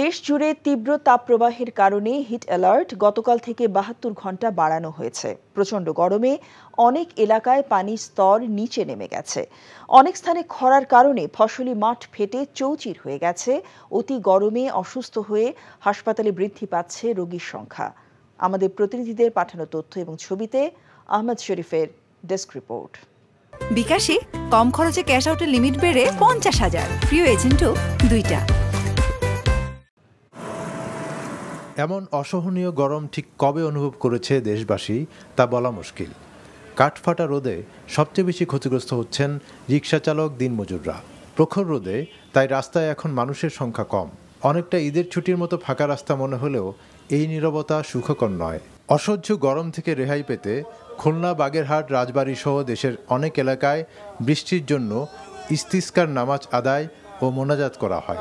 দেশ জুড়ে তীব্র তাপপ্রবাহের কারণে হিট অ্যালার্ট গতকাল থেকে বাহাত্তর ঘন্টা বাড়ানো হয়েছে প্রচণ্ড গরমে অনেক এলাকায় পানির স্তর নিচে নেমে গেছে অনেক স্থানে খরার কারণে ফসলি মাঠ ফেটে চৌচির হয়ে গেছে অতি গরমে অসুস্থ হয়ে হাসপাতালে বৃদ্ধি পাচ্ছে রোগীর সংখ্যা আমাদের প্রতিনিধিদের পাঠানো তথ্য এবং ছবিতে আহমদ শরীফের ডেস্ক রিপোর্ট বিকাশে কম খরচে ক্যাশ আউটের লিমিট বেড়ে পঞ্চাশ হাজার প্রিয় এজেন্টও দুইটা এমন অসহনীয় গরম ঠিক কবে অনুভব করেছে দেশবাসী তা বলা মুশকিল কাঠফাটা রোদে সবচেয়ে বেশি ক্ষতিগ্রস্ত হচ্ছেন রিক্সা চালক দিনমজুররা প্রখর রোদে তাই রাস্তায় এখন মানুষের সংখ্যা কম অনেকটা ঈদের ছুটির মতো ফাঁকা রাস্তা মনে হলেও এই নিরবতা সুখকর নয় অসহ্য গরম থেকে রেহাই পেতে খুলনা বাগেরহাট রাজবাড়ী সহ দেশের অনেক এলাকায় বৃষ্টির জন্য ইস্তিস্কার নামাজ আদায় ও মোনাজাত করা হয়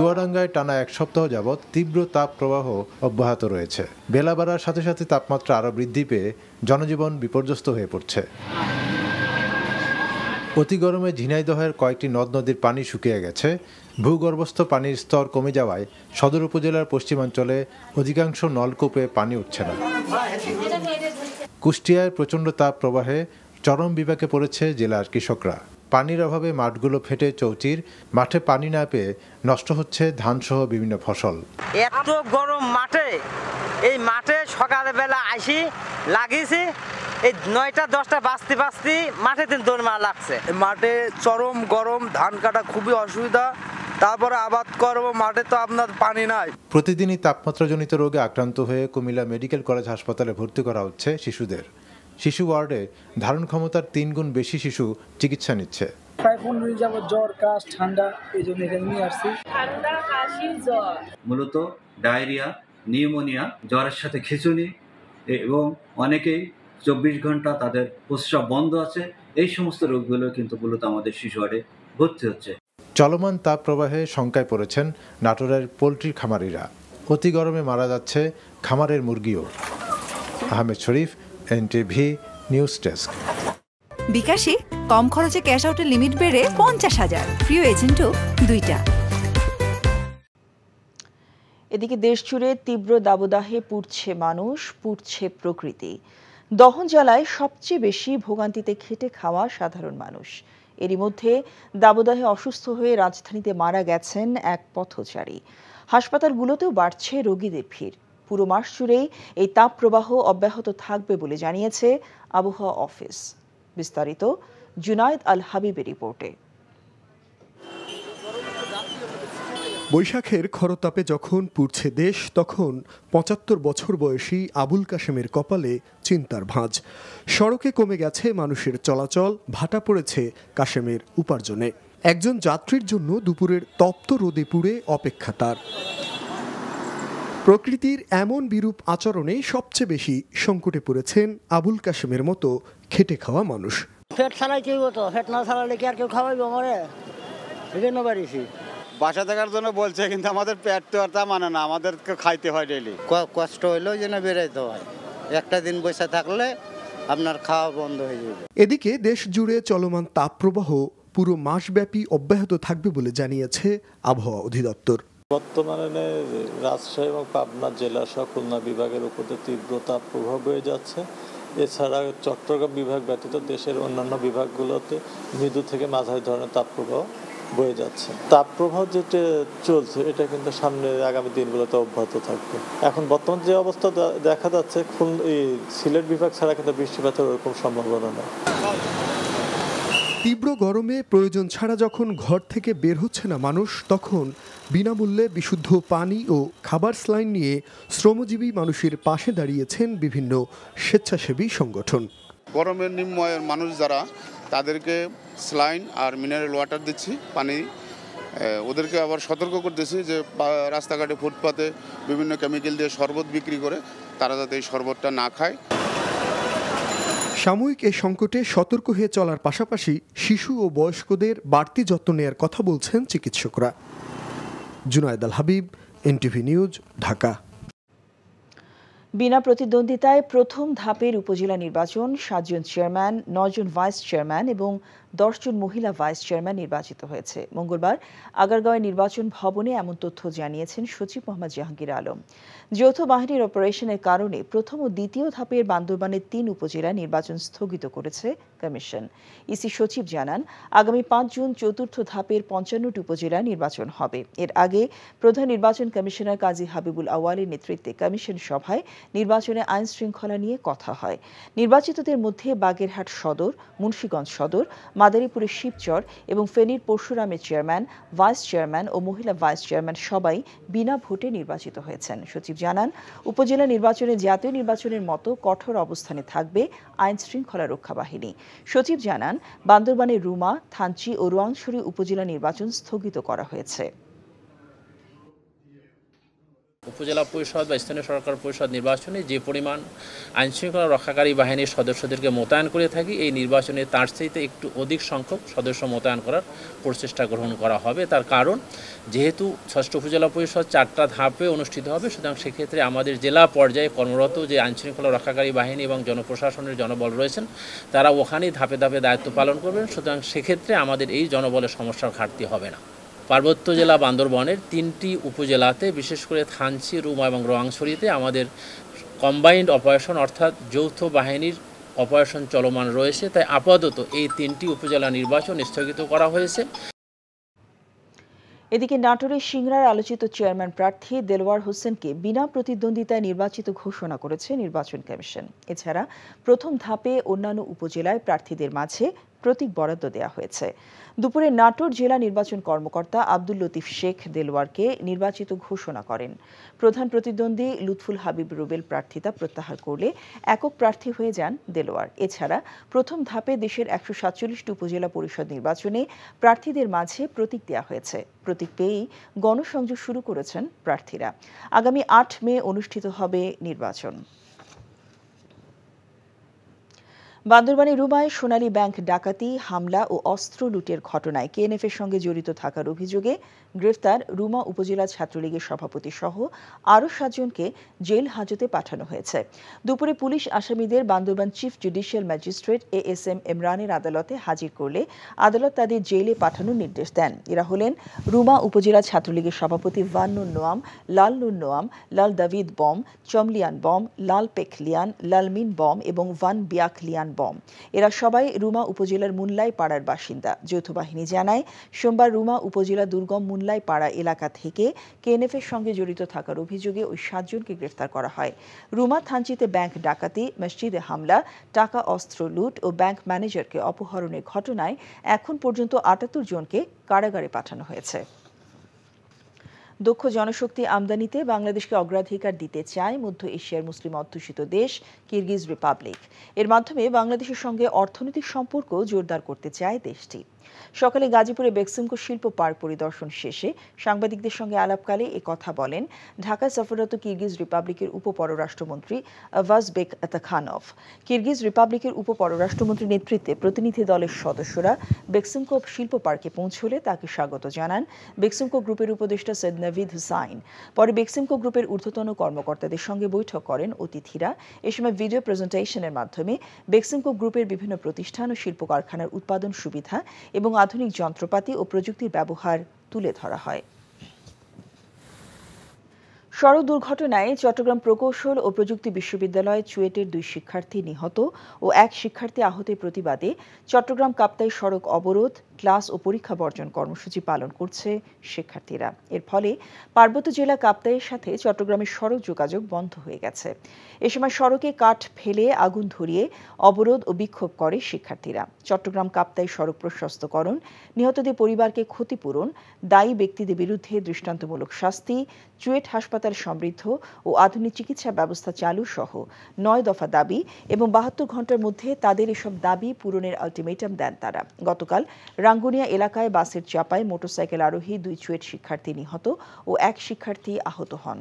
চুয়াডাঙ্গায় টানা এক সপ্তাহ যাবৎ তীব্র তাপ প্রবাহ অব্যাহত রয়েছে বেলা বাড়ার সাথে সাথে তাপমাত্রা আরও বৃদ্ধি পেয়ে জনজীবন বিপর্যস্ত হয়ে পড়ছে অতি গরমে ঝিনাইদহের কয়েকটি নদ নদীর পানি শুকিয়ে গেছে ভূগর্ভস্থ পানির স্তর কমে যাওয়ায় সদর উপজেলার পশ্চিমাঞ্চলে অধিকাংশ নলকূপে পানি উঠছে না কুষ্টিয়ায় প্রচণ্ড তাপ প্রবাহে চরম বিপাকে পড়েছে জেলার কৃষকরা পানির অভাবে মাঠগুলো ফেটে চৌচির মাঠে পানি না পেয়ে নষ্ট হচ্ছে ধানসহ বিভিন্ন ফসল এত গরম মাঠে এই মাঠে সকালবেলা আসি লাগিয়েছি এই নয়টা দশটা বাঁচতে বাঁচতে মাঠে তিন দৌড় লাগছে মাঠে চরম গরম ধান কাটা খুবই অসুবিধা তারপরে আবাদ করব মাঠে তো আপনার পানি নাই প্রতিদিনই তাপমাত্রাজনিত রোগে আক্রান্ত হয়ে কুমিল্লা মেডিকেল কলেজ হাসপাতালে ভর্তি করা হচ্ছে শিশুদের শিশু ওয়ার্ডে ধারণ ক্ষমতার তিন গুণ বেশি শিশু চিকিৎসা নিচ্ছে প্রায় পনেরো জ্বর কাশ ঠান্ডা এই জন্য এখানে নিয়ে আসছি ঠান্ডা কাশি জ্বর মূলত ডায়রিয়া নিউমোনিয়া জ্বরের সাথে খিচুনি এবং অনেকেই চব্বিশ ঘন্টা তাদের প্রস্রাব বন্ধ আছে এই সমস্ত রোগগুলো কিন্তু মূলত আমাদের শিশু ওয়ার্ডে ভর্তি হচ্ছে চলমান তাপ প্রবাহে শঙ্কায় পড়েছেন নাটোরের পোলট্রি খামারিরা অতি গরমে মারা যাচ্ছে খামারের মুরগিও Ahmed Sharif NTV news desk বিকাশে কম খরচে ক্যাশ আউটের লিমিট বেড়ে পঞ্চাশ হাজার প্রিয় এজেন্টও দুইটা এদিকে দেশ জুড়ে তীব্র দাবদাহে পুড়ছে মানুষ পুড়ছে প্রকৃতি দহন জ্বালায় সবচেয়ে বেশি ভোগান্তিতে খেটে খাওয়া সাধারণ মানুষ এরই মধ্যে দাবদাহে অসুস্থ হয়ে রাজধানীতে মারা গেছেন এক পথচারী হাসপাতালগুলোতেও বাড়ছে রোগীদের ভিড় পুরো মাস জুড়েই এই তাপপ্রবাহ অব্যাহত থাকবে বলে জানিয়েছে আবহাওয়া অফিস বিস্তারিত জুনায়দ আল হাবিবের রিপোর্টে বৈশাখের খরতাপে যখন পুড়ছে দেশ তখন পঁচাত্তর বছর বয়সী আবুল কাশেমের কপালে চিন্তার ভাঁজ সড়কে কমে গেছে মানুষের চলাচল ভাটা পড়েছে কাশেমের উপার্জনে একজন যাত্রীর জন্য দুপুরের তপ্ত রোদে পুড়ে অপেক্ষা তার প্রকৃতির এমন বিরূপ আচরণে সবচেয়ে বেশি সংকটে পড়েছেন আবুল কাশেমের মতো খেটে খাওয়া মানুষ ফেট ছাড়াই কেউ তো ফেট না ছাড়ালে কি আর কেউ খাওয়াইবো আমারে এজন্য বাড়িছি বাসা থাকার জন্য বলছে কিন্তু আমাদের পেট তো আর তা মানে না আমাদেরকে খাইতে হয় ডেলি কষ্ট হইলেও যেন বেরাইতে হয় একটা দিন বসে থাকলে আপনার খাওয়া বন্ধ হয়ে যাবে এদিকে দেশ জুড়ে চলমান তাপপ্রবাহ পুরো মাসব্যাপী অব্যাহত থাকবে বলে জানিয়েছে আবহাওয়া অধিদপ্তর বর্তমানে রাজশাহী এবং পাবনা জেলা সহ খুলনা বিভাগের উপর তীব্র তাপ প্রভাব হয়ে যাচ্ছে এছাড়া চট্টগ্রাম বিভাগ ব্যতীত দেশের অন্যান্য বিভাগগুলোতে মৃদু থেকে মাঝারি ধরনের তাপপ্রবাহ বয়ে যাচ্ছে তাপপ্রবাহ যেটা চলছে এটা কিন্তু সামনে আগামী দিনগুলোতে অব্যাহত থাকবে এখন বর্তমান যে অবস্থা দেখা যাচ্ছে খুল সিলেট বিভাগ ছাড়া কিন্তু বৃষ্টিপাতের ওরকম সম্ভাবনা নেই তীব্র গরমে প্রয়োজন ছাড়া যখন ঘর থেকে বের হচ্ছে না মানুষ তখন বিনামূল্যে বিশুদ্ধ পানি ও খাবার স্লাইন নিয়ে শ্রমজীবী মানুষের পাশে দাঁড়িয়েছেন বিভিন্ন স্বেচ্ছাসেবী সংগঠন গরমের নিম্নয়ের মানুষ যারা তাদেরকে স্লাইন আর মিনারেল ওয়াটার দিচ্ছি পানি ওদেরকে আবার সতর্ক করতেছি যে রাস্তাঘাটে ফুটপাতে বিভিন্ন কেমিক্যাল দিয়ে শরবত বিক্রি করে তারা যাতে এই শরবতটা না খায় সাময়িক এ সংকটে সতর্ক হয়ে চলার পাশাপাশি শিশু ও বয়স্কদের বাড়তি যত্ন নেয়ার কথা বলছেন চিকিৎসকরা জুনায়দ আল হাবিব এনটিভি নিউজ ঢাকা বিনা প্রতিদ্বন্দ্বিতায় প্রথম ধাপের উপজেলা নির্বাচন সাতজন চেয়ারম্যান নয়জন ভাইস চেয়ারম্যান এবং জন মহিলা ভাইস চেয়ারম্যান নির্বাচিত হয়েছে মঙ্গলবার আগারগাঁওয়ে নির্বাচন ভবনে এমন তথ্য জানিয়েছেন সচিব মোহাম্মদ জাহাঙ্গীর আলম যৌথ বাহিনীর অপারেশনের কারণে প্রথম ও দ্বিতীয় ধাপের বান্দরবানের তিন উপজেলা নির্বাচন স্থগিত করেছে কমিশন ইসি সচিব জানান আগামী পাঁচ জুন চতুর্থ ধাপের পঞ্চান্নটি উপজেলা নির্বাচন হবে এর আগে প্রধান নির্বাচন কমিশনার কাজী হাবিবুল আওয়ালের নেতৃত্বে কমিশন সভায় নির্বাচনে আইন শৃঙ্খলা নিয়ে কথা হয় নির্বাচিতদের মধ্যে বাগেরহাট সদর মুন্সীগঞ্জ সদর মাদারীপুরের শিবচর এবং ফেনীর পরশুরামের চেয়ারম্যান ভাইস চেয়ারম্যান ও মহিলা ভাইস চেয়ারম্যান সবাই বিনা ভোটে নির্বাচিত হয়েছেন সচিব জানান উপজেলা নির্বাচনে জাতীয় নির্বাচনের মতো কঠোর অবস্থানে থাকবে আইন শৃঙ্খলা রক্ষা বাহিনী সচিব জানান বান্দরবানের রুমা থানচি ও রোয়াংছড়ি উপজেলা নির্বাচন স্থগিত করা হয়েছে উপজেলা পরিষদ বা স্থানীয় সরকার পরিষদ নির্বাচনে যে পরিমাণ আইনশৃঙ্খলা রক্ষাকারী বাহিনীর সদস্যদেরকে মোতায়েন করে থাকি এই নির্বাচনে তার চাইতে একটু অধিক সংখ্যক সদস্য মোতায়েন করার প্রচেষ্টা গ্রহণ করা হবে তার কারণ যেহেতু ষষ্ঠ উপজেলা পরিষদ চারটা ধাপে অনুষ্ঠিত হবে সুতরাং সেক্ষেত্রে আমাদের জেলা পর্যায়ে কর্মরত যে আইনশৃঙ্খলা রক্ষাকারী বাহিনী এবং জনপ্রশাসনের জনবল রয়েছেন তারা ওখানেই ধাপে ধাপে দায়িত্ব পালন করবেন সুতরাং সেক্ষেত্রে আমাদের এই জনবলের সমস্যার ঘাটতি হবে না পার্বত্য জেলা বান্দরবনের তিনটি উপজেলাতে বিশেষ করে থানচি রুমা এবং রোয়াংছড়িতে আমাদের কম্বাইন্ড অপারেশন অর্থাৎ যৌথ বাহিনীর অপারেশন চলমান রয়েছে তাই আপাতত এই তিনটি উপজেলা নির্বাচন স্থগিত করা হয়েছে এদিকে নাটোরের সিংড়ার আলোচিত চেয়ারম্যান প্রার্থী দেলোয়ার হোসেনকে বিনা প্রতিদ্বন্দ্বিতায় নির্বাচিত ঘোষণা করেছে নির্বাচন কমিশন এছাড়া প্রথম ধাপে অন্যান্য উপজেলায় প্রার্থীদের মাঝে প্রতীক বরাদ্দ দেওয়া হয়েছে দুপুরে নাটোর জেলা নির্বাচন কর্মকর্তা আব্দুল লতিফ শেখ দেলওয়ারকে নির্বাচিত ঘোষণা করেন প্রধান প্রতিদ্বন্দ্বী লুৎফুল হাবিব রুবেল প্রার্থিতা প্রত্যাহার করলে একক প্রার্থী হয়ে যান দেলোয়ার এছাড়া প্রথম ধাপে দেশের একশো সাতচল্লিশটি উপজেলা পরিষদ নির্বাচনে প্রার্থীদের মাঝে প্রতীক দেওয়া হয়েছে প্রতীক পেয়েই গণসংযোগ শুরু করেছেন প্রার্থীরা আগামী আট মে অনুষ্ঠিত হবে নির্বাচন বান্দরবানে রুমায় সোনালী ব্যাংক ডাকাতি হামলা ও অস্ত্র লুটের ঘটনায় এর সঙ্গে জড়িত থাকার অভিযোগে গ্রেফতার রুমা উপজেলা ছাত্রলীগের সভাপতি সহ আরও সাতজনকে জেল হাজতে পাঠানো হয়েছে দুপুরে পুলিশ আসামিদের Bandarban chief judicial magistrate A S M ইমরানের আদালতে হাজির করলে আদালত তাদের জেলে পাঠানোর নির্দেশ দেন এরা হলেন রুমা উপজেলা ছাত্রলীগের সভাপতি ভান্নুর নোয়াম লাল নুর নোয়াম লাল দাভিদ বম চমলিয়ান বম লাল পেখলিয়ান লালমিন বম এবং ভান বিয়াকলিয়ান বিমান বম এরা সবাই রুমা উপজেলার মুল্লাই পাড়ার বাসিন্দা যৌথ বাহিনী জানায় সোমবার রুমা উপজেলা দুর্গম মুল্লাই পাড়া এলাকা থেকে কেএনএফ এর সঙ্গে জড়িত থাকার অভিযোগে ওই সাতজনকে গ্রেফতার করা হয় রুমা থানচিতে ব্যাংক ডাকাতি মসজিদে হামলা টাকা অস্ত্র লুট ও ব্যাংক ম্যানেজারকে অপহরণের ঘটনায় এখন পর্যন্ত আটাত্তর জনকে কারাগারে পাঠানো হয়েছে দক্ষ জনশক্তি আমদানিতে বাংলাদেশকে অগ্রাধিকার দিতে চায় মধ্য এশিয়ার মুসলিম অধ্যুষিত দেশ কিরগিজ রিপাবলিক এর মাধ্যমে বাংলাদেশের সঙ্গে অর্থনৈতিক সম্পর্ক জোরদার করতে চায় দেশটি সকালে গাজীপুরে বেক্সিমকো শিল্প পার্ক পরিদর্শন শেষে সাংবাদিকদের সঙ্গে আলাপকালে এ কথা বলেন ঢাকায় সফররত কিরগিজ রিপাবলিকের উপপররাষ্ট্রমন্ত্রী আভাজবেক আতাখানভ কিরগিজ রিপাবলিকের উপপররাষ্ট্রমন্ত্রীর নেতৃত্বে প্রতিনিধি দলের সদস্যরা বেক্সিমকো শিল্প পার্কে পৌঁছলে তাকে স্বাগত জানান বেক্সিমকো গ্রুপের উপদেষ্টা সৈয়দ নাভিদ হুসাইন পরে বেক্সিমকো গ্রুপের ঊর্ধ্বতন কর্মকর্তাদের সঙ্গে বৈঠক করেন অতিথিরা এ সময় ভিডিও প্রেজেন্টেশনের মাধ্যমে বেক্সিমকো গ্রুপের বিভিন্ন প্রতিষ্ঠান ও শিল্প কারখানার উৎপাদন সুবিধা এবং আধুনিক যন্ত্রপাতি ও প্রযুক্তির ব্যবহার তুলে ধরা হয় সড়ক দুর্ঘটনায় চট্টগ্রাম প্রকৌশল ও প্রযুক্তি বিশ্ববিদ্যালয় চুয়েটের দুই শিক্ষার্থী নিহত ও এক শিক্ষার্থী আহতের প্রতিবাদে চট্টগ্রাম কাপ্তাই সড়ক অবরোধ ক্লাস ও পরীক্ষা বর্জন কর্মসূচি পালন করছে শিক্ষার্থীরা এর ফলে পার্বত্য জেলা কাপ্তাইয়ের সাথে চট্টগ্রামের সড়ক যোগাযোগ বন্ধ হয়ে গেছে এ সময় সড়কে কাঠ ফেলে আগুন ধরিয়ে অবরোধ ও বিক্ষোভ করে শিক্ষার্থীরা চট্টগ্রাম কাপ্তাই সড়ক প্রশস্তকরণ নিহতদের পরিবারকে ক্ষতিপূরণ দায়ী ব্যক্তিদের বিরুদ্ধে দৃষ্টান্তমূলক শাস্তি চুয়েট হাসপাতাল সমৃদ্ধ ও আধুনিক চিকিৎসা ব্যবস্থা চালু সহ নয় দফা দাবি এবং বাহাত্তর ঘন্টার মধ্যে তাদের এসব দাবি পূরণের আলটিমেটাম দেন তারা গতকাল রাঙ্গুনিয়া এলাকায় বাসের চাপায় মোটরসাইকেল আরোহী দুই চুয়েট শিক্ষার্থী নিহত ও এক শিক্ষার্থী আহত হন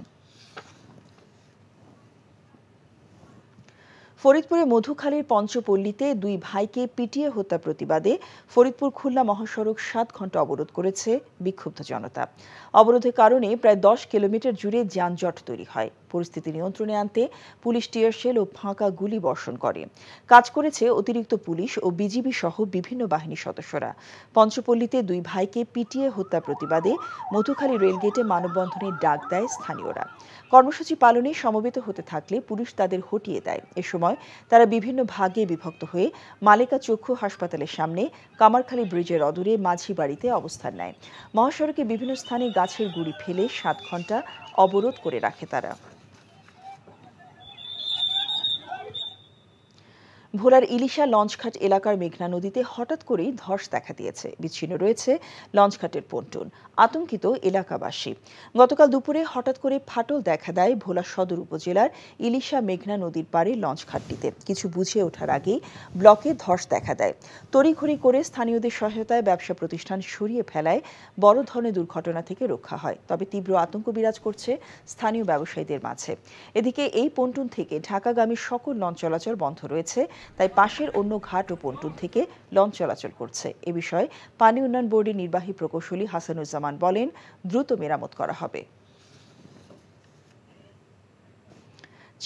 ফরিদপুরে মধুখালীর পঞ্চপল্লীতে দুই ভাইকে পিটিয়ে হত্যা প্রতিবাদে ফরিদপুর খুলনা মহাসড়ক সাত ঘন্টা অবরোধ করেছে বিক্ষুব্ধ জনতা অবরোধের কারণে প্রায় দশ কিলোমিটার জুড়ে যানজট তৈরি হয় পরিস্থিতি নিয়ন্ত্রণে আনতে পুলিশ টিয়ারশেল ও ফাঁকা গুলি বর্ষণ করে কাজ করেছে অতিরিক্ত পুলিশ ও বিজিবি সহ বিভিন্ন বাহিনীর সদস্যরা পঞ্চপল্লীতে দুই ভাইকে পিটিয়ে হত্যা প্রতিবাদে মধুখালী রেলগেটে মানববন্ধনের ডাক দেয় স্থানীয়রা কর্মসূচি পালনে সমবেত হতে থাকলে পুলিশ তাদের হটিয়ে দেয় এ সময় তারা বিভিন্ন ভাগে বিভক্ত হয়ে মালিকা চক্ষু হাসপাতালের সামনে কামারখালী ব্রিজের অদূরে মাঝি বাড়িতে অবস্থান নেয় মহাসড়কে বিভিন্ন স্থানে গাছের গুড়ি ফেলে সাত ঘন্টা অবরোধ করে রাখে তারা ভোলার ইলিশা লঞ্চঘাট এলাকার মেঘনা নদীতে হঠাৎ করেই ধস দেখা দিয়েছে বিচ্ছিন্ন রয়েছে লঞ্চঘাটের পন্টুন আতঙ্কিত এলাকাবাসী গতকাল দুপুরে হঠাৎ করে ফাটল দেখা দেয় ভোলা সদর উপজেলার ইলিশা মেঘনা নদীর পারে লঞ্চঘাটটিতে কিছু বুঝে ওঠার আগেই ব্লকে ধস দেখা দেয় তড়িঘড়ি করে স্থানীয়দের সহায়তায় ব্যবসা প্রতিষ্ঠান সরিয়ে ফেলায় বড় ধরনের দুর্ঘটনা থেকে রক্ষা হয় তবে তীব্র আতঙ্ক বিরাজ করছে স্থানীয় ব্যবসায়ীদের মাঝে এদিকে এই পন্টুন থেকে ঢাকাগামী সকল লঞ্চ চলাচল বন্ধ রয়েছে তাই পাশের অন্য ঘাট ও পন্টুন থেকে লঞ্চ চলাচল করছে এ বিষয়ে পানি উন্নয়ন বোর্ডের নির্বাহী প্রকৌশলী হাসানুজ্জামান বলেন দ্রুত মেরামত করা হবে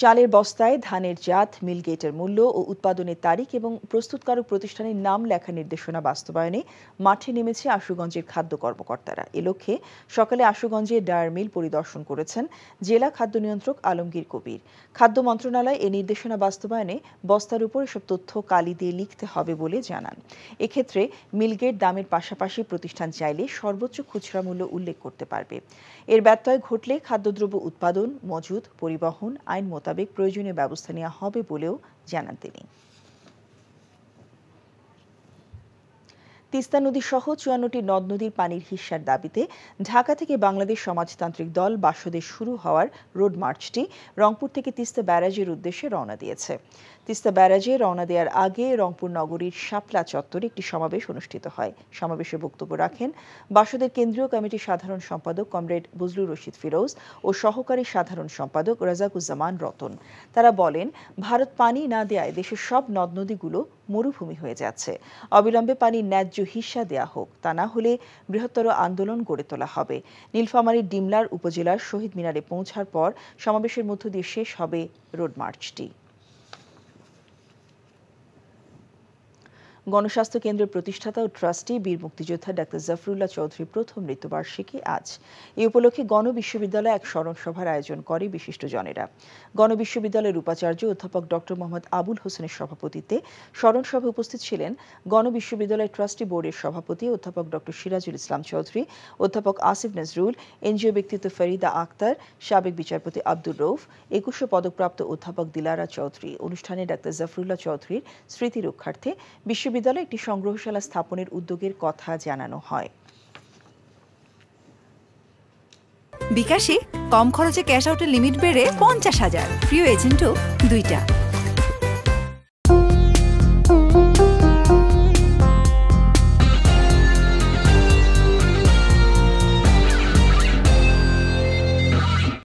চালের বস্তায় ধানের জাত মিলগেটের মূল্য ও উৎপাদনের তারিখ এবং প্রস্তুতকারক প্রতিষ্ঠানের নাম লেখা নির্দেশনা বাস্তবায়নে মাঠে নেমেছে আশুগঞ্জের খাদ্য কর্মকর্তারা এ লক্ষ্যে সকালে আশুগঞ্জে ডায়ার মিল পরিদর্শন করেছেন জেলা খাদ্য নিয়ন্ত্রক আলমগীর কবির খাদ্য মন্ত্রণালয় এ নির্দেশনা বাস্তবায়নে বস্তার উপর এসব তথ্য কালি দিয়ে লিখতে হবে বলে জানান এক্ষেত্রে মিলগেট দামের পাশাপাশি প্রতিষ্ঠান চাইলে সর্বোচ্চ খুচরা মূল্য উল্লেখ করতে পারবে এর ব্যত্যয় ঘটলে খাদ্যদ্রব্য উৎপাদন মজুদ পরিবহন আইন মোতাবেক প্রয়োজনীয় ব্যবস্থা নেওয়া হবে বলেও জানান তিনি তিস্তা নদী সহ চুয়ান্নটি নদ নদীর পানির হিস্যার দাবিতে ঢাকা থেকে বাংলাদেশ সমাজতান্ত্রিক দল বাসদের শুরু হওয়ার রোড মার্চটি রংপুর থেকে তিস্তা ব্যারাজের উদ্দেশ্যে রওনা দিয়েছে তিস্তা ব্যারাজে রওনা দেওয়ার আগে রংপুর নগরীর শাপলা চত্বরে একটি সমাবেশ অনুষ্ঠিত হয় সমাবেশে বক্তব্য রাখেন বাসদের কেন্দ্রীয় কমিটির সাধারণ সম্পাদক কমরেড বজলু রশিদ ফিরোজ ও সহকারী সাধারণ সম্পাদক রাজাকুজ্জামান রতন তারা বলেন ভারত পানি না দেয়ায় দেশের সব নদ নদীগুলো মরুভূমি হয়ে যাচ্ছে অবিলম্বে পানির ন্যায্য হিসা দেয়া হোক তা না হলে বৃহত্তর আন্দোলন গড়ে তোলা হবে নীলফামারীর ডিমলার উপজেলার শহীদ মিনারে পৌঁছার পর সমাবেশের মধ্য দিয়ে শেষ হবে রোড মার্চটি গণস্বাস্থ্য কেন্দ্রের প্রতিষ্ঠাতা ও ট্রাস্টি বীর মুক্তিযোদ্ধা ডাক্তার জাফরুল্লাহ চৌধুরী প্রথম মৃত্যুবার্ষিকী আজ এ উপলক্ষে গণ বিশ্ববিদ্যালয়ে এক স্মরণ সভার আয়োজন করে বিশিষ্টজনেরা গণ বিশ্ববিদ্যালয়ের উপাচার্য অধ্যাপক ডক্টর মোহাম্মদ আবুল হোসেনের সভাপতিত্বে স্মরণ সভায় উপস্থিত ছিলেন গণ বিশ্ববিদ্যালয়ের ট্রাস্টি বোর্ডের সভাপতি অধ্যাপক ডক্টর সিরাজুল ইসলাম চৌধুরী অধ্যাপক আসিফ নজরুল এনজিও ব্যক্তিত্ব ফরিদা আক্তার সাবেক বিচারপতি আব্দুর রৌফ একুশে পদকপ্রাপ্ত অধ্যাপক দিলারা চৌধুরী অনুষ্ঠানে ডাক্তার জাফরুল্লাহ চৌধুরীর স্মৃতি রক্ষার্থে বিশ্ব বিশ্ববিদ্যালয়ে একটি সংগ্রহশালা স্থাপনের উদ্যোগের কথা জানানো হয় বিকাশে কম খরচে ক্যাশ আউটের লিমিট বেড়ে পঞ্চাশ হাজার প্রিয় এজেন্টও দুইটা